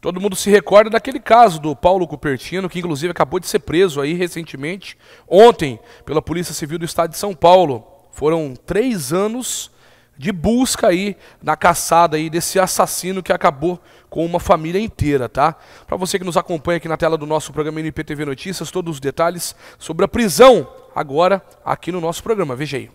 Todo mundo se recorda daquele caso do Paulo Cupertino, que inclusive acabou de ser preso aí recentemente, ontem, pela Polícia Civil do Estado de São Paulo. Foram três anos de busca aí na caçada aí desse assassino que acabou com uma família inteira, tá? Para você que nos acompanha aqui na tela do nosso programa NPTV Notícias, todos os detalhes sobre a prisão agora aqui no nosso programa. Veja aí.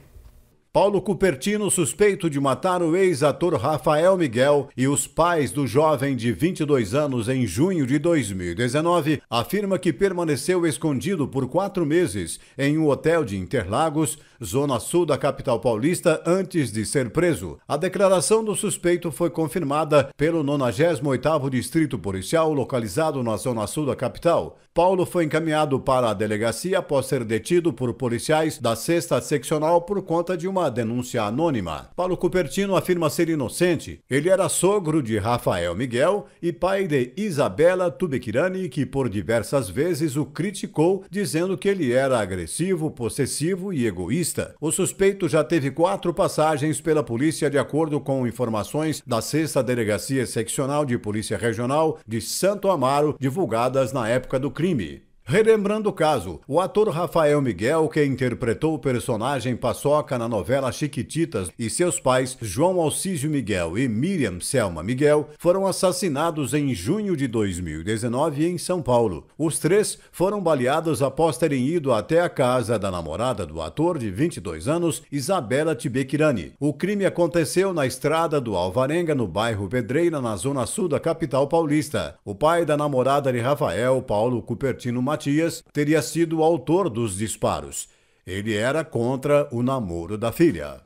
Paulo Cupertino, suspeito de matar o ex-ator Rafael Miguel e os pais do jovem de 22 anos em junho de 2019, afirma que permaneceu escondido por quatro meses em um hotel de Interlagos, zona sul da capital paulista, antes de ser preso. A declaração do suspeito foi confirmada pelo 98º Distrito Policial, localizado na zona sul da capital. Paulo foi encaminhado para a delegacia após ser detido por policiais da 6 Seccional por conta de uma a denúncia anônima. Paulo Cupertino afirma ser inocente. Ele era sogro de Rafael Miguel e pai de Isabela Tubekirani, que por diversas vezes o criticou, dizendo que ele era agressivo, possessivo e egoísta. O suspeito já teve quatro passagens pela polícia, de acordo com informações da 6 Delegacia Seccional de Polícia Regional de Santo Amaro, divulgadas na época do crime. Relembrando o caso, o ator Rafael Miguel, que interpretou o personagem Paçoca na novela Chiquititas, e seus pais, João Alcísio Miguel e Miriam Selma Miguel, foram assassinados em junho de 2019 em São Paulo. Os três foram baleados após terem ido até a casa da namorada do ator de 22 anos, Isabela Tibequirani. O crime aconteceu na estrada do Alvarenga, no bairro Pedreira, na zona sul da capital paulista. O pai da namorada de Rafael, Paulo Cupertino Matias teria sido o autor dos disparos. Ele era contra o namoro da filha.